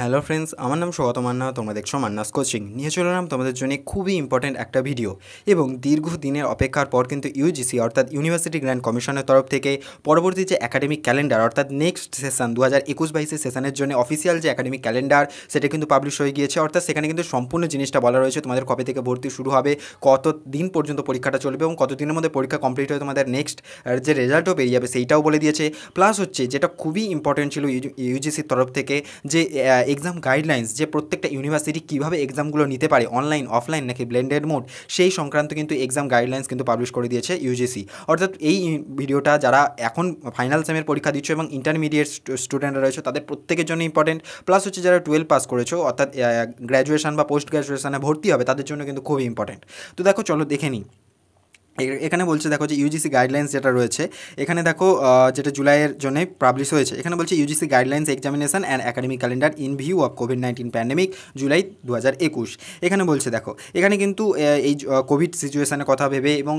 Hello friends আমার নাম স্বগত মান্না তোমরা দেখছো মান্নাস কোচিং নিয়ে চললাম তোমাদের জন্য খুবই ইম্পর্ট্যান্ট একটা ভিডিও এবং দীর্ঘ দিনের অপেক্ষার পর কিন্তু ইউজিসি অর্থাৎ ইউনিভার্সিটি গ্র্যান্ড কমিশনের তরফ থেকে পরবর্তী যে একাডেমিক ক্যালেন্ডার অর্থাৎ নেক্সট সেশন দু হাজার একুশ বাইশের সেশনের জন্য অফিসিয়াল যে একাডেমিক ক্যালেন্ডার সেটা কিন্তু পাবলিশ হয়ে গিয়েছে অর্থাৎ সেখানে কিন্তু সম্পূর্ণ জিনিসটা বলা রয়েছে তোমাদের কবে থেকে ভর্তি শুরু হবে কত দিন পর্যন্ত পরীক্ষাটা চলবে এবং কত দিনের মধ্যে পরীক্ষা কমপ্লিট হয়ে তোমাদের নেক্সট যে রেজাল্টও বেরিয়ে যাবে সেইটাও বলে দিয়েছে প্লাস হচ্ছে যেটা খুবই ইম্পর্ট্যান্ট ছিল ইউজিসির তরফ থেকে যে এক্সাম গাইডলাইন্স যে প্রত্যেকটা ইউনিভার্সিটি কীভাবে এক্সামগুলো নিতে পারে অনলাইন অফলাইন নাকি ব্লেন্ডেড মোড সেই সংক্রান্ত কিন্তু এক্সাম গাইডলাইন্স কিন্তু পাবলিশ করে দিয়েছে ইউজিসি অর্থাৎ এই ভিডিওটা যারা এখন ফাইনাল সেমের পরীক্ষা দিচ্ছ এবং ইন্টারমিডিয়েট স্টুডেন্টরা রয়েছে তাদের প্রত্যেকের জন্য ইম্পর্টেন্ট প্লাস হচ্ছে যারা টুয়েলভ পাস করেছো অর্থাৎ গ্র্যাজুয়েশন বা পোস্ট গ্র্যাজুয়েশনে ভর্তি হবে তাদের জন্য কিন্তু খুবই ইম্পর্টেন্ট তো দেখো চলো দেখে নিই এখানে বলছে দেখো যে ইউজিসি গাইডলাইন্স যেটা রয়েছে এখানে দেখো যেটা জুলাইয়ের জন্য পাবলিশ হয়েছে এখানে বলছে UGC guidelines examination and academic calendar in view of COVID nineteen pandemic July দু এখানে বলছে দেখো এখানে কিন্তু এই কোভিড সিচুয়েশানের কথা ভেবে এবং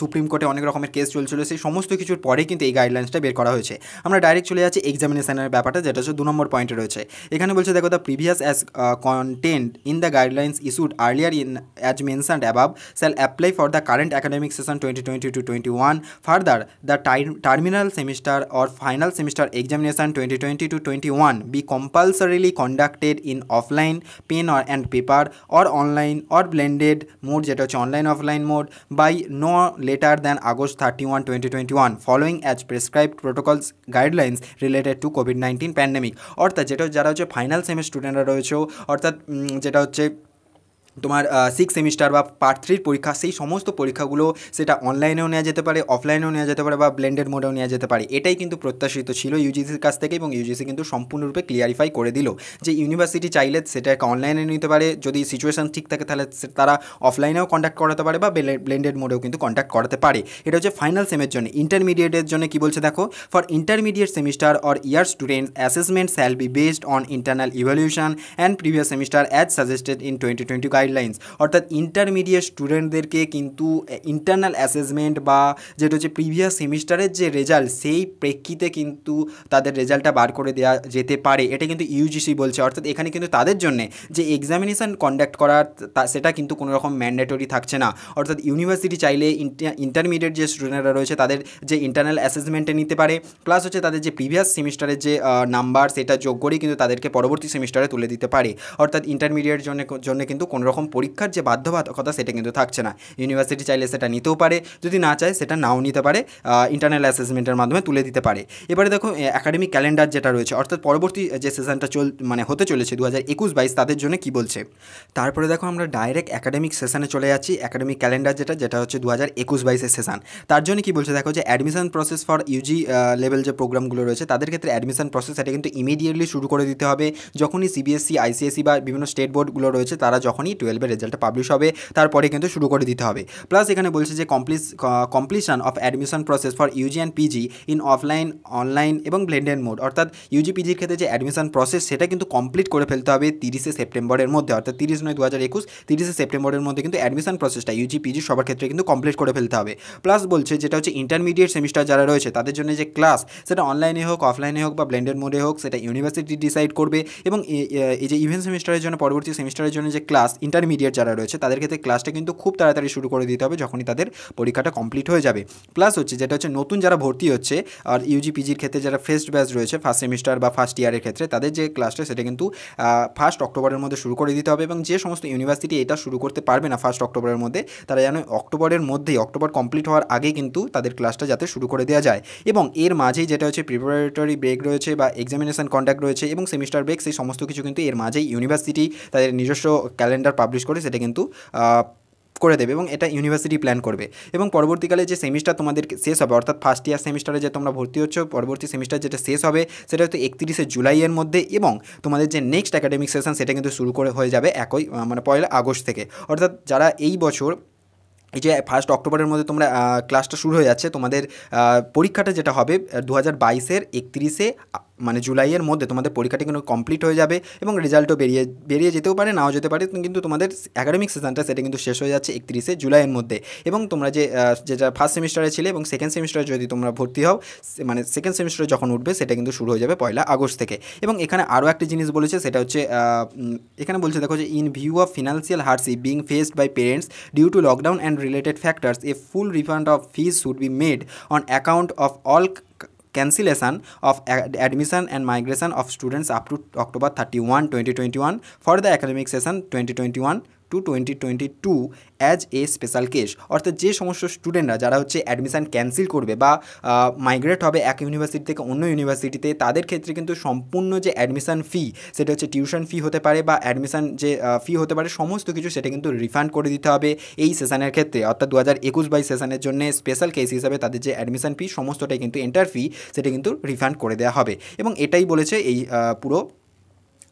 সুপ্রিম কোর্টে অনেক রকমের কেস চলছিল সেই সমস্ত কিছুর পরে কিন্তু এই গাইডলাইন্সটা বের করা হয়েছে আমরা ডাইরেক্ট চলে যাচ্ছি এক্সামিনেশনের ব্যাপারটা যেটা হচ্ছে দু নম্বর পয়েন্টে রয়েছে এখানে বলছে দেখো the previous as content in the guidelines issued earlier in as mentioned above shall apply for the current academic academic session 2020 to 21. Further, the terminal semester or final semester examination 2020 to 21 be compulsorily conducted in offline, pen or and paper or online or blended mode যেটা হচ্ছে online offline mode by no later than August 31, 2021 following as prescribed protocols guidelines related to COVID-19 pandemic অর্থাৎ যেটা যারা হচ্ছে final সেমের স্টুডেন্টরা রয়েছে অর্থাৎ যেটা হচ্ছে তোমার সিক্স সেমিস্টার বা পার্ট থ্রির পরীক্ষা সেই সমস্ত পরীক্ষাগুলো সেটা অনলাইনেও নেওয়া যেতে পারে অফলাইনেও নেওয়া যেতে পারে বা ব্লেন্ডেড মোডেও নেওয়া যেতে পারে এটাই কিন্তু প্রত্যাশিত ছিল ইউজিসির কাছ থেকে এবং ইউজিসি কিন্তু সম্পূর্ণরূপে ক্লিয়ারিফাই করে দিল যে ইউনিভার্সিটি চাইলে সেটা একটা অনলাইনে নিতে পারে যদি সিচুয়েশান ঠিক থাকে তাহলে তারা অফলাইনেও কন্ট্যাক্ট করাতে পারে বা ব্লেন্ডেড মোডেও কিন্তু কন্ট্যাক্ট করাতে পারে এটা হচ্ছে ফাইনাল সেমের জন্য ইন্টারমিডিয়েটের জন্য কি বলছে দেখো for intermediate semester or year student assessment shall be based on internal evaluation and previous semester as suggested in twenty twenty guide guidelines অর্থাৎ ইন্টারমিডিয়েট স্টুডেন্টদেরকে কিন্তু ইন্টারনাল অ্যাসেসমেন্ট বা যেটা হচ্ছে প্রিভিয়াস সেমিস্টারের যে রেজাল্ট সেই প্রেক্ষিতে কিন্তু তাদের রেজাল্টটা বার করে দেওয়া যেতে পারে এটা কিন্তু ইউজিসি বলছে অর্থাৎ এখানে কিন্তু তাদের জন্যে যে এক্সামিনেশান কন্ডাক্ট করার সেটা কিন্তু কোনো রকম ম্যান্ডেটরি থাকছে না অর্থাৎ ইউনিভার্সিটি চাইলে ইন্টারমিডিয়েট যে স্টুডেন্টরা রয়েছে তাদের যে ইন্টারনাল অ্যাসেসমেন্টে নিতে পারে প্লাস হচ্ছে তাদের যে প্রিভিয়াস সেমিস্টারের যে নাম্বার সেটা যোগ করেই কিন্তু তাদেরকে পরবর্তী সেমিস্টারে তুলে দিতে পারে অর্থাৎ ইন্টারমিডিয়েট জন্য জন্য কিন্তু কোনো রকম পরীক্ষার যে বাধ্যবাধকতা সেটা কিন্তু থাকছে না ইউনিভার্সিটি চাইলে সেটা নিতেও পারে যদি না চায় সেটা নাও নিতে পারে ইন্টারনাল অ্যাসেসমেন্টের মাধ্যমে তুলে দিতে পারে এবারে দেখো অ্যাকাডেমিক ক্যালেন্ডার যেটা রয়েছে অর্থাৎ পরবর্তী যে সেশনটা চল মানে হতে চলেছে দু হাজার একুশ বাইশ তাদের জন্য কী বলছে তারপরে দেখো আমরা ডাইরেক্ট অ্যাকাডেমিক সেশনে চলে যাচ্ছি অ্যাকাডেমিক ক্যালেন্ডার যেটা যেটা হচ্ছে দু হাজার একুশ বাইশের সেশন তার জন্য কী বলছে দেখো যে admission process for UG level যে প্রোগ্রামগুলো রয়েছে তাদের ক্ষেত্রে অ্যাডমিশন প্রসেস সেটা কিন্তু ইমিডিয়েটলি শুরু করে দিতে হবে যখনই সিবিএসসি আইসিএসসি e, e বা বিভিন্ন স্টেট বোর্ডগুলো রয়েছে তারা যখনই টুয়েলভের রেজাল্টটা পাবলিশ হবে তারপরে কিন্তু শুরু করে দিতে হবে প্লাস এখানে বলছে যে কমপ্লিস completion of admission process for UG and PG in offline online এবং ব্লেন্ডেড মোড অর্থাৎ ইউজি পিজির ক্ষেত্রে যে অ্যাডমিশন প্রসেস সেটা কিন্তু কমপ্লিট করে ফেলতে হবে তিরিশে সেপ্টেম্বরের মধ্যে অর্থাৎ তিরিশ নয় দু হাজার একুশ তিরিশে সেপ্টেম্বরের মধ্যে কিন্তু অ্যাডমিশন প্রসেসটা ইউজি পিজি সবার ক্ষেত্রে কিন্তু কমপ্লিট করে ফেলতে হবে প্লাস বলছে যেটা হচ্ছে ইন্টারমিডিয়েট সেমিস্টার যারা রয়েছে তাদের জন্য যে ক্লাস সেটা অনলাইনে হোক অফলাইনে হোক বা ব্লেন্ডেড মোডে হোক সেটা ইউনিভার্সিটি ডিসাইড করবে এবং এই যে ইভেন্ট সেমিস্টারের জন্য পরবর্তী সেমিস্টারের জন্য যে ক্লাস ইন্টারমিডিয়েট যারা রয়েছে তাদের ক্ষেত্রে ক্লাসটা কিন্তু খুব তাড়াতাড়ি শুরু করে দিতে হবে যখনই তাদের পরীক্ষাটা কমপ্লিট হয়ে যাবে প্লাস হচ্ছে যেটা হচ্ছে নতুন যারা ভর্তি হচ্ছে আর ইউজি পিজির ক্ষেত্রে যারা ফেস্ট ব্যাচ রয়েছে ফার্স্ট সেমিস্টার বা ফার্স্ট ইয়ারের ক্ষেত্রে তাদের যে ক্লাসটা সেটা কিন্তু ফার্স্ট অক্টোবরের মধ্যে শুরু করে দিতে হবে এবং যে সমস্ত ইউনিভার্সিটি এটা শুরু করতে পারবে না ফার্স্ট অক্টোবরের মধ্যে তারা যেন অক্টোবরের মধ্যেই অক্টোবর কমপ্লিট হওয়ার আগে কিন্তু তাদের ক্লাসটা যাতে শুরু করে দেওয়া যায় এবং এর মাঝেই যেটা হচ্ছে প্রিপারেটরি ব্রেক রয়েছে বা এক্সামিনেশন কন্ট্যাক্ট রয়েছে এবং সেমিস্টার ব্রেক সেই সমস্ত কিছু কিন্তু এর মাঝেই ইউনিভার্সিটি তাদের নিজস্ব ক্যালেন্ডার পাবলিশ করে সেটা কিন্তু করে দেবে এবং এটা ইউনিভার্সিটি প্ল্যান করবে এবং পরবর্তীকালে যে সেমিস্টার তোমাদের শেষ হবে অর্থাৎ ফার্স্ট ইয়ার সেমিস্টারে যে তোমরা ভর্তি হচ্ছ পরবর্তী সেমিস্টার যেটা শেষ হবে সেটা হয়তো একত্রিশে জুলাইয়ের মধ্যে এবং তোমাদের যে নেক্সট একাডেমিক সেশন সেটা কিন্তু শুরু করে হয়ে যাবে একই মানে পয়লা আগস্ট থেকে অর্থাৎ যারা এই বছর এই যে ফার্স্ট অক্টোবরের মধ্যে তোমরা ক্লাসটা শুরু হয়ে যাচ্ছে তোমাদের পরীক্ষাটা যেটা হবে দু হাজার বাইশের একত্রিশে মানে জুলাইয়ের মধ্যে তোমাদের পরীক্ষাটি কিন্তু কমপ্লিট হয়ে যাবে এবং রেজাল্টও বেরিয়ে বেরিয়ে যেতেও পারে নাও যেতে পারে কিন্তু তোমাদের অ্যাকাডেমিক সেশনটা সেটা কিন্তু শেষ হয়ে যাচ্ছে একত্রিশে জুলাইয়ের মধ্যে এবং তোমরা যে যেটা ফার্স্ট সেমিস্টারে ছিলে এবং সেকেন্ড সেমিস্টারে যদি তোমরা ভর্তি হও মানে সেকেন্ড সেমিস্টারে যখন উঠবে সেটা কিন্তু শুরু হয়ে যাবে পয়লা আগস্ট থেকে এবং এখানে আরও একটি জিনিস বলেছে সেটা হচ্ছে এখানে বলছে দেখো যে in view of financial hardship being faced by parents due to lockdown and related factors a full refund of fees should be made on account of all cancellation of admission and migration of students up to October 31, 2021 for the academic session 2021 to twenty twenty two as a special case অর্থাৎ যে সমস্ত স্টুডেন্টরা যারা হচ্ছে admission cancel করবে বা migrate হবে এক ইউনিভার্সিটি থেকে অন্য ইউনিভার্সিটিতে তাদের ক্ষেত্রে কিন্তু সম্পূর্ণ যে অ্যাডমিশান ফি সেটা হচ্ছে টিউশন ফি হতে পারে বা অ্যাডমিশান যে ফি হতে পারে সমস্ত কিছু সেটা কিন্তু রিফান্ড করে দিতে হবে এই সেশনের ক্ষেত্রে অর্থাৎ দু হাজার একুশ বাইশ সেশনের জন্য স্পেশাল কেস হিসাবে তাদের যে অ্যাডমিশান ফি সমস্তটাই কিন্তু এন্টার ফি সেটা কিন্তু রিফান্ড করে দেওয়া হবে এবং এটাই বলেছে এই পুরো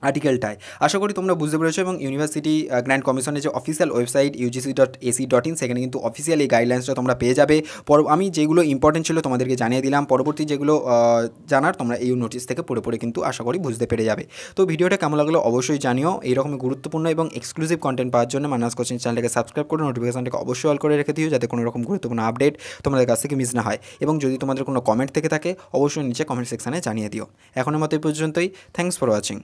আর্টিকেলটায় আশা করি তোমরা বুঝতে পেরেছো এবং ইউনিভার্সিটি গ্র্যান্ড কমিশনের যে official website UGC dot AC dot in সেখানে কিন্তু অফিসিয়াল এই গাইডলাইন্সটা তোমরা পেয়ে যাবে পর আমি যেগুলো ইম্পর্টেন্ট ছিল তোমাদেরকে জানিয়ে দিলাম পরবর্তী যেগুলো জানার তোমরা এই নোটিস থেকে পড়ে পড়ে কিন্তু আশা করি বুঝতে পেরে যাবে তো ভিডিওটা কেমন লাগলো অবশ্যই জানিও এইরকম গুরুত্বপূর্ণ এবং এক্সক্লুসিভ কন্টেন্ট পাওয়ার জন্য মানাস কোচিং চ্যানেলটাকে সাবস্ক্রাইব করে নোটিফিকেশনটাকে অবশ্যই অল করে রেখে দিও যাতে কোনো রকম গুরুত্বপূর্ণ আপডেট তোমাদের কাছ থেকে মিস না হয় এবং যদি তোমাদের কোনো কমেন্ট থেকে থাকে অবশ্যই নিচে কমেন্ট সেকশানে জানিয়ে দিও এখনের মতো এই পর্যন্তই থ্যাংকস ফর ওয়াচিং